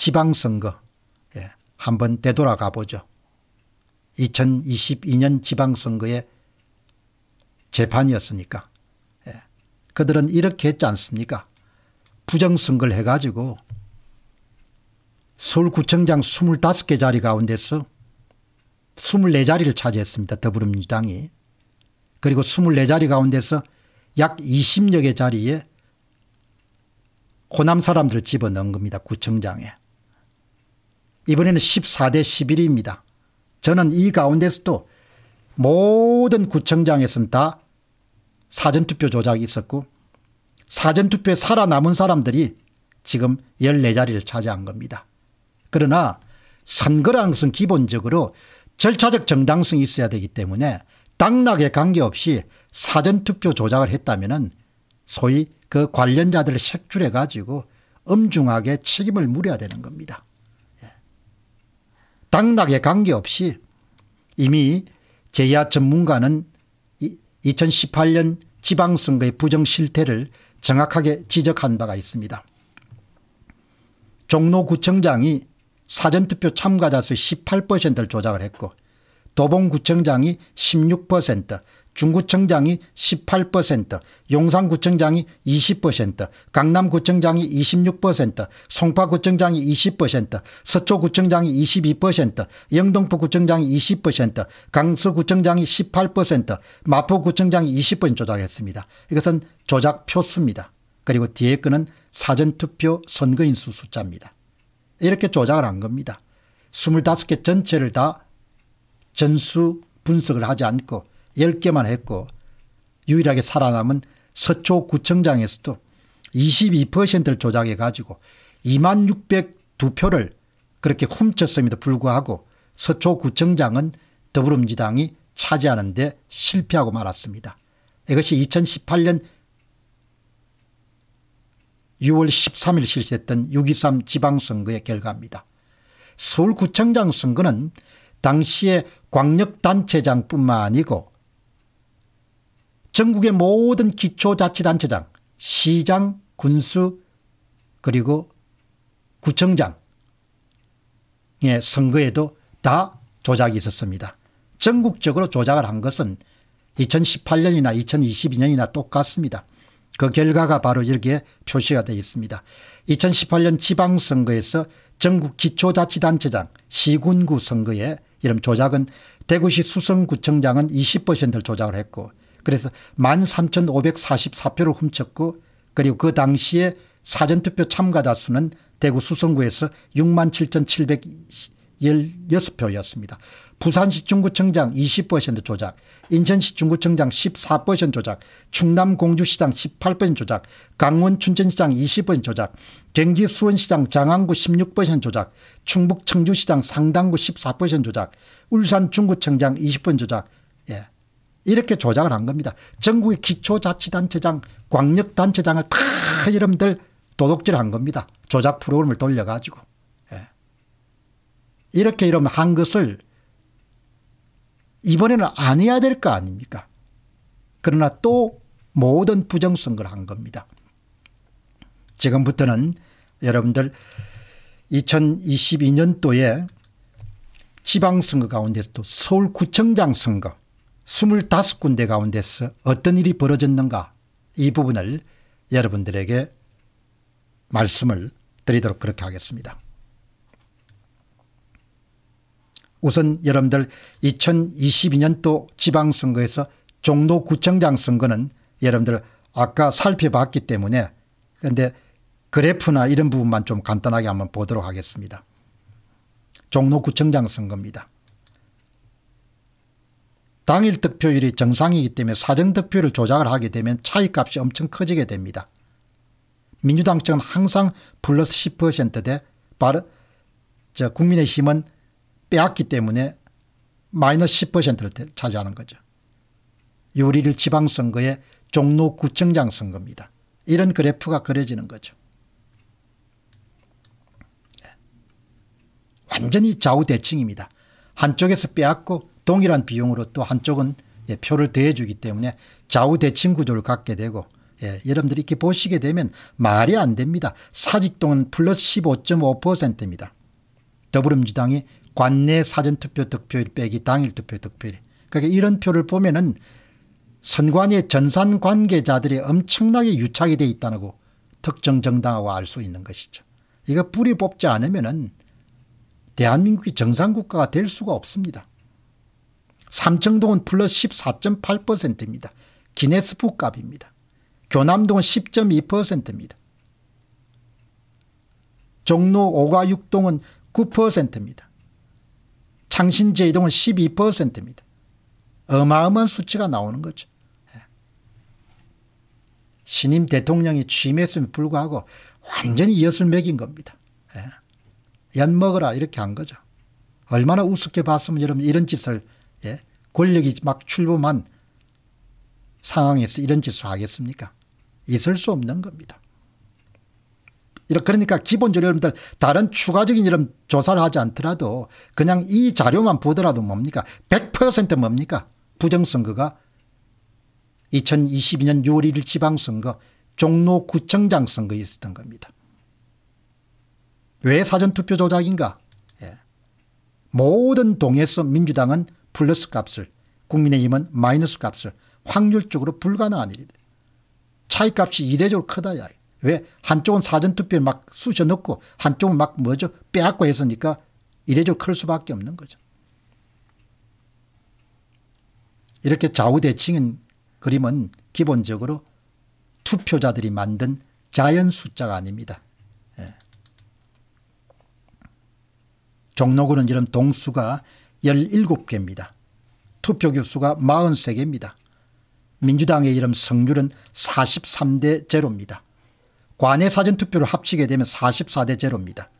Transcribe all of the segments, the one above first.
지방선거 예, 한번 되돌아가 보죠. 2022년 지방선거의 재판이었으니까 예, 그들은 이렇게 했지 않습니까? 부정선거를 해가지고 서울구청장 25개 자리 가운데서 24자리를 차지했습니다. 더불어민주당이. 그리고 24자리 가운데서 약 20여 개 자리에 호남 사람들을 집어넣은 겁니다. 구청장에. 이번에는 14대 11입니다. 저는 이 가운데서도 모든 구청장에서는 다 사전투표 조작이 있었고 사전투표에 살아남은 사람들이 지금 14자리를 차지한 겁니다. 그러나 선거라는 것은 기본적으로 절차적 정당성이 있어야 되기 때문에 당락에 관계없이 사전투표 조작을 했다면 소위 그 관련자들을 색출해 가지고 엄중하게 책임을 물어야 되는 겁니다. 당락에 관계없이 이미 제야 전문가는 2018년 지방선거의 부정 실태를 정확하게 지적한 바가 있습니다. 종로구청장이 사전투표 참가자 수 18%를 조작을 했고 도봉구청장이 16%, 중구청장이 18%, 용산구청장이 20%, 강남구청장이 26%, 송파구청장이 20%, 서초구청장이 22%, 영동포구청장이 20%, 강서구청장이 18%, 마포구청장이 20% 조작했습니다. 이것은 조작 표수입니다. 그리고 뒤에 끄는 사전투표 선거인수 숫자입니다. 이렇게 조작을 한 겁니다. 25개 전체를 다 전수 분석을 하지 않고 10개만 했고 유일하게 살아남은 서초구청장에서도 22%를 조작해 가지고 2만 602표를 그렇게 훔쳤음에도 불구하고 서초구청장은 더불어민주당이 차지하는 데 실패하고 말았습니다. 이것이 2018년 6월 13일 실시됐던 6.23 지방선거의 결과입니다. 서울구청장 선거는 당시에 광역단체장뿐만 아니고 전국의 모든 기초자치단체장, 시장, 군수 그리고 구청장의 선거에도 다 조작이 있었습니다. 전국적으로 조작을 한 것은 2018년이나 2022년이나 똑같습니다. 그 결과가 바로 여기에 표시가 되어 있습니다. 2018년 지방선거에서 전국 기초자치단체장 시군구 선거에 이런 조작은 대구시 수성구청장은 20%를 조작을 했고 그래서 13,544표를 훔쳤고 그리고 그 당시에 사전투표 참가자 수는 대구 수성구에서 67,716표였습니다. 부산시 중구청장 20% 조작, 인천시 중구청장 14% 조작, 충남 공주시장 18% 조작, 강원 춘천시장 20% 조작, 경기 수원시장 장안구 16% 조작, 충북 청주시장 상당구 14% 조작, 울산 중구청장 20% 조작, 이렇게 조작을 한 겁니다. 전국의 기초자치단체장, 광역단체장을 다 여러분들 도둑질한 겁니다. 조작 프로그램을 돌려가지고. 예. 이렇게 이러면 한 것을 이번에는 안 해야 될 거 아닙니까? 그러나 또 모든 부정선거를 한 겁니다. 지금부터는 여러분들 2022년도에 지방선거 가운데서도 서울구청장 선거 25군데 가운데서 어떤 일이 벌어졌는가 이 부분을 여러분들에게 말씀을 드리도록 그렇게 하겠습니다. 우선 여러분들 2022년도 지방선거에서 종로구청장 선거는 여러분들 아까 살펴봤기 때문에 그런데 그래프나 이런 부분만 좀 간단하게 한번 보도록 하겠습니다. 종로구청장 선거입니다. 당일 득표율이 정상이기 때문에 사정 득표율을 조작을 하게 되면 차이값이 엄청 커지게 됩니다. 민주당 측은 항상 플러스 10%대 바로 저 국민의힘은 빼앗기 때문에 마이너스 10%를 차지하는 거죠. 6월 1 지방선거에 종로 구청장 선거입니다. 이런 그래프가 그려지는 거죠. 완전히 좌우대칭입니다. 한쪽에서 빼앗고 동일한 비용으로 또 한쪽은 예, 표를 더해주기 때문에 좌우 대칭 구조를 갖게 되고 예, 여러분들이 이렇게 보시게 되면 말이 안 됩니다. 사직동은 플러스 15.5%입니다. 더불어민주당이 관내 사전투표 득표율 빼기 당일 투표 득표율. 그러니까 이런 표를 보면은 선관위의 전산 관계자들이 엄청나게 유착이 돼 있다고 특정 정당화와 알수 있는 것이죠. 이거 뿌리 뽑지 않으면은 대한민국이 정상국가가 될 수가 없습니다. 삼청동은 플러스 14.8%입니다. 기네스북 값입니다. 교남동은 10.2%입니다. 종로 5가 6동은 9%입니다. 창신제2동은 12%입니다. 어마어마한 수치가 나오는 거죠. 예. 신임 대통령이 취임했음에 불구하고 완전히 이 엿을 매긴 겁니다. 예. 엿 먹어라 이렇게 한 거죠. 얼마나 우습게 봤으면 여러분 이런 짓을 예? 권력이 막 출범한 상황에서 이런 짓을 하겠습니까? 있을 수 없는 겁니다. 그러니까 기본적으로 여러분들 다른 추가적인 이런 조사를 하지 않더라도 그냥 이 자료만 보더라도 뭡니까? 100% 뭡니까? 부정선거가 2022년 6월 1일 지방선거 종로구청장 선거에 있었던 겁니다. 왜 사전투표 조작인가? 예. 모든 동에서 민주당은 플러스 값을 국민의힘은 마이너스 값을 확률적으로 불가능한 일이다. 차이값이 이례적으로 크다야. 왜 한쪽은 사전투표에 막 쑤셔 넣고 한쪽은 막 뭐죠 빼앗고 했으니까 이래저래 클 수밖에 없는 거죠. 이렇게 좌우대칭인 그림은 기본적으로 투표자들이 만든 자연 숫자가 아닙니다. 예. 종로구는 이런 동수가 17개입니다. 투표 교수가 43개입니다. 민주당의 이름 성률은 43대 제로입니다. 관내 사전투표를 합치게 되면 44대 제로입니다.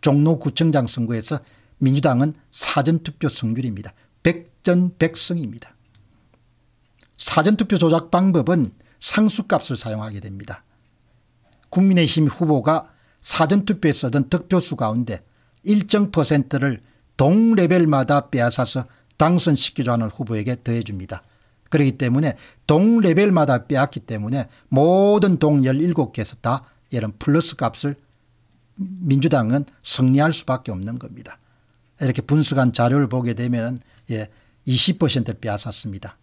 종로구청장 선거에서 민주당은 사전투표 성률입니다 백전백승입니다. 사전투표 조작 방법은 상수값을 사용하게 됩니다. 국민의힘 후보가 사전투표에 쓰던 득표수 가운데 일정 퍼센트를 동레벨마다 빼앗아서 당선시키려 하는 후보에게 더해줍니다. 그렇기 때문에 동레벨마다 빼앗기 때문에 모든 동 17개에서 다 이런 플러스 값을 민주당은 승리할 수밖에 없는 겁니다. 이렇게 분석한 자료를 보게 되면 예, 20%를 빼앗았습니다.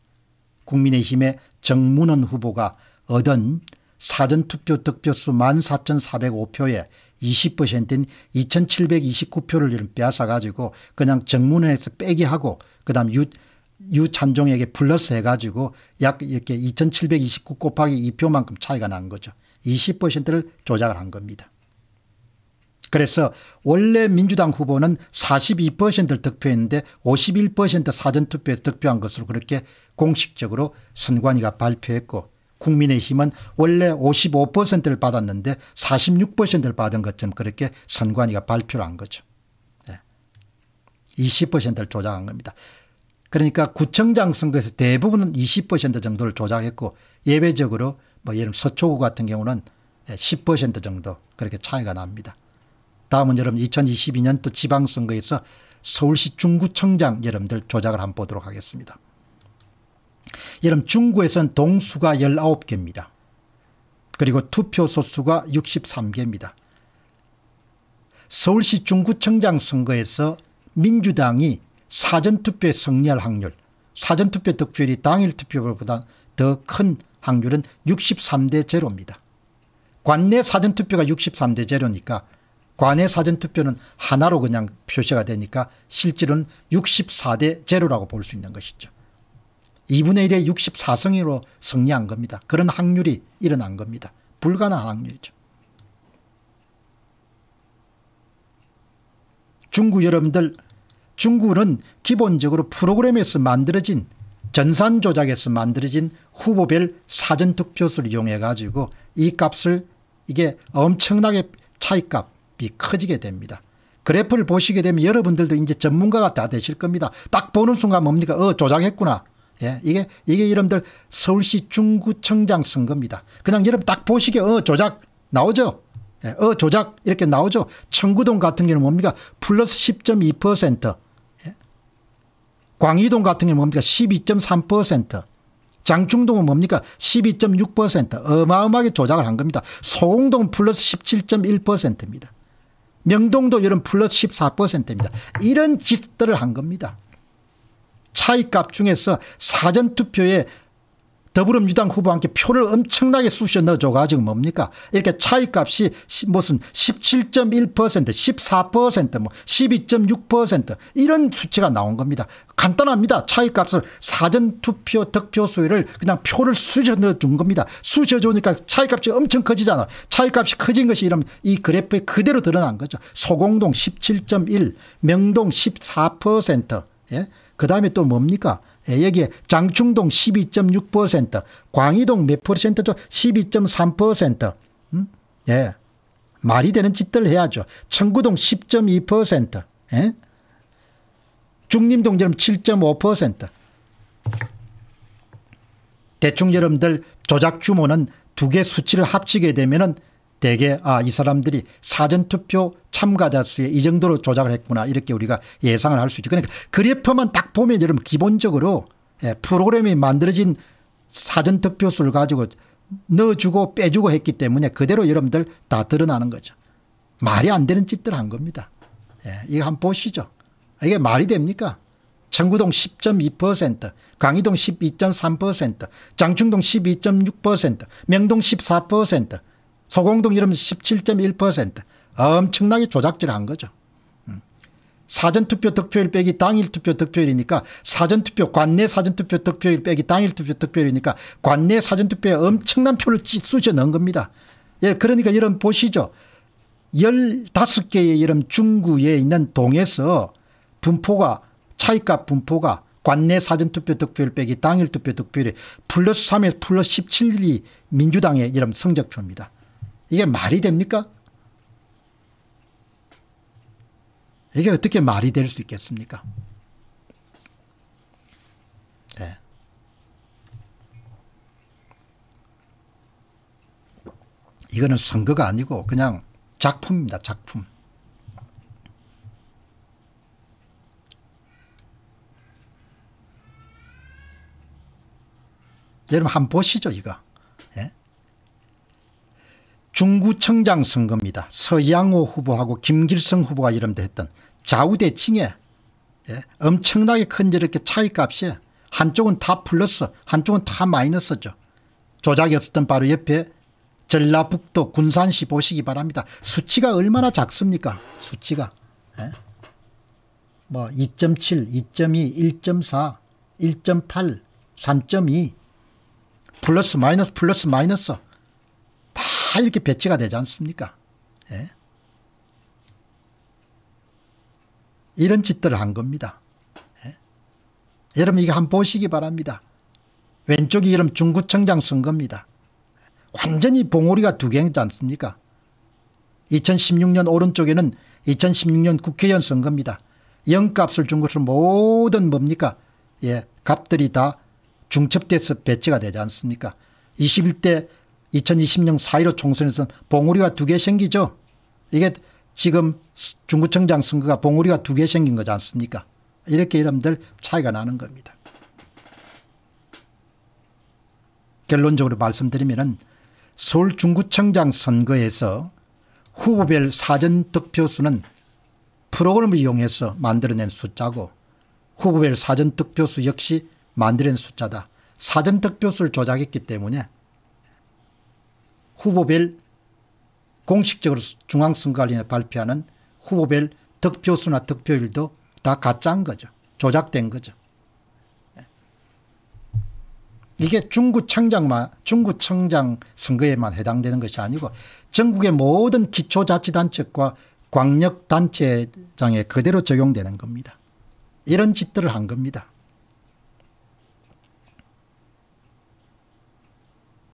국민의힘의 정문원 후보가 얻은 사전투표 득표수 14,405표에 20%인 2729표를 빼앗아가지고 그냥 정문회에서 빼기 하고 그 다음 유, 유찬종에게 플러스 해가지고 약 이렇게 2729 곱하기 2표만큼 차이가 난 거죠. 20%를 조작을 한 겁니다. 그래서 원래 민주당 후보는 42%를 득표했는데 51% 사전투표에서 득표한 것으로 그렇게 공식적으로 선관위가 발표했고 국민의힘은 원래 55%를 받았는데 46%를 받은 것처럼 그렇게 선관위가 발표를 한 거죠. 20%를 조작한 겁니다. 그러니까 구청장 선거에서 대부분은 20% 정도를 조작했고 예외적으로 뭐 예를 들면 서초구 같은 경우는 10% 정도 그렇게 차이가 납니다. 다음은 여러분 2022년도 지방선거에서 서울시 중구청장 여러분들 조작을 한번 보도록 하겠습니다. 여름 중구에선 동수가 19개입니다. 그리고 투표소수가 63개입니다. 서울시 중구청장 선거에서 민주당이 사전투표에 승리할 확률 사전투표 득표율이 당일 투표보다 더 큰 확률은 63대 제로입니다. 관내 사전투표가 63대 제로니까 관내 사전투표는 하나로 그냥 표시가 되니까 실제로는 64대 제로라고 볼 수 있는 것이죠. 2분의 1의 64성으로 승리한 겁니다. 그런 확률이 일어난 겁니다. 불가능한 확률이죠. 중국 여러분들 중국은 기본적으로 프로그램에서 만들어진 전산 조작에서 만들어진 후보별 사전투표수를 이용해 가지고 이 값을 이게 엄청나게 차이값이 커지게 됩니다. 그래프를 보시게 되면 여러분들도 이제 전문가가 다 되실 겁니다. 딱 보는 순간 뭡니까? 어 조작했구나. 예, 이게 이게 여러분들 서울시 중구청장 선거입니다. 그냥 여러분 딱 보시기에 어 조작 나오죠. 예, 어 조작 이렇게 나오죠. 청구동 같은 경우는 뭡니까 플러스 10.2% 예. 광희동 같은 경우는 뭡니까 12.3% 장충동은 뭡니까 12.6% 어마어마하게 조작을 한 겁니다. 소공동 플러스 17.1%입니다. 명동도 여러분 플러스 14%입니다. 이런 짓들을 한 겁니다. 차이값 중에서 사전투표에 더불어민주당 후보와 함께 표를 엄청나게 쑤셔 넣어줘가 지고 뭡니까 이렇게 차이값이 무슨 17.1% 14%뭐 12.6% 이런 수치가 나온 겁니다. 간단합니다. 차이값을 사전투표 득표수를 위 그냥 표를 쑤셔 넣어준 겁니다. 쑤셔 주니까 차이값이 엄청 커지잖아. 차이값이 커진 것이 이러면 이 그래프에 그대로 드러난 거죠. 소공동 17.1 명동 14% 예? 그 다음에 또 뭡니까? 예, 여기에 장충동 12.6%, 광희동 몇 퍼센트죠? 12.3%. 음? 예. 말이 되는 짓들 해야죠. 청구동 10.2%, 예? 중림동처럼 7.5%. 대충 여러분들 조작 규모는 두 개 수치를 합치게 되면은 대개 아 이 사람들이 사전투표 참가자 수에 이 정도로 조작을 했구나 이렇게 우리가 예상을 할 수 있죠. 그러니까 그래프만 딱 보면 여러분 기본적으로 예, 프로그램이 만들어진 사전투표 수를 가지고 넣어주고 빼주고 했기 때문에 그대로 여러분들 다 드러나는 거죠. 말이 안 되는 짓들 한 겁니다. 예, 이거 한번 보시죠. 이게 말이 됩니까? 청구동 10.2%, 강의동 12.3%, 장충동 12.6%, 명동 14%, 소공동 이름 17.1% 엄청나게 조작질한 거죠. 음. 사전투표 득표율 빼기 당일 투표 득표율이니까 사전투표 관내 사전투표 득표율 빼기 당일 투표 득표율이니까 관내 사전투표에 엄청난 표를 쑤셔 넣은 겁니다. 예, 그러니까 여러분 보시죠. 15개의 이름 중구에 있는 동에서 분포가 차이값 분포가 관내 사전투표 득표율 빼기 당일 투표 득표율이 플러스 3에 플러스 17이 민주당의 이름 성적표입니다. 이게 말이 됩니까? 이게 어떻게 말이 될 수 있겠습니까? 네. 이거는 선거가 아니고 그냥 작품입니다. 작품. 여러분 한번 보시죠 이거. 중구청장 선거입니다. 서양호 후보하고 김길성 후보가 이름도했던 좌우대칭에 예, 엄청나게 큰저렇게 차이값이 한쪽은 다 플러스 한쪽은 다 마이너스죠. 조작이 없었던 바로 옆에 전라북도 군산시 보시기 바랍니다. 수치가 얼마나 작습니까? 수치가. 예? 뭐 2.7, 2.2, 1.4, 1.8, 3.2 플러스 마이너스 플러스 마이너스 다 이렇게 배치가 되지 않습니까? 예? 이런 짓들을 한 겁니다. 예? 여러분 이거 한번 보시기 바랍니다. 왼쪽이 이름 중구청장 선거입니다. 완전히 봉오리가 두 개지 않습니까? 2016년 오른쪽에는 2016년 국회의원 선거입니다. 영값을 준 것을 모든 뭡니까? 예, 값들이 다 중첩돼서 배치가 되지 않습니까? 21대 2020년 4.15 총선에서 봉우리가 두 개 생기죠. 이게 지금 중구청장 선거가 봉우리가 두 개 생긴 거지 않습니까? 이렇게 여러분들 차이가 나는 겁니다. 결론적으로 말씀드리면 서울 중구청장 선거에서 후보별 사전 득표수는 프로그램을 이용해서 만들어낸 숫자고 후보별 사전 득표수 역시 만들어낸 숫자다. 사전 득표수를 조작했기 때문에 후보별 공식적으로 중앙선거관리에 발표하는 후보별 득표수나 득표율도 다 가짜인 거죠. 조작된 거죠. 예. 이게 중구청장만 중구청장 선거에만 해당되는 것이 아니고 전국의 모든 기초자치단체과 광역단체장에 그대로 적용되는 겁니다. 이런 짓들을 한 겁니다.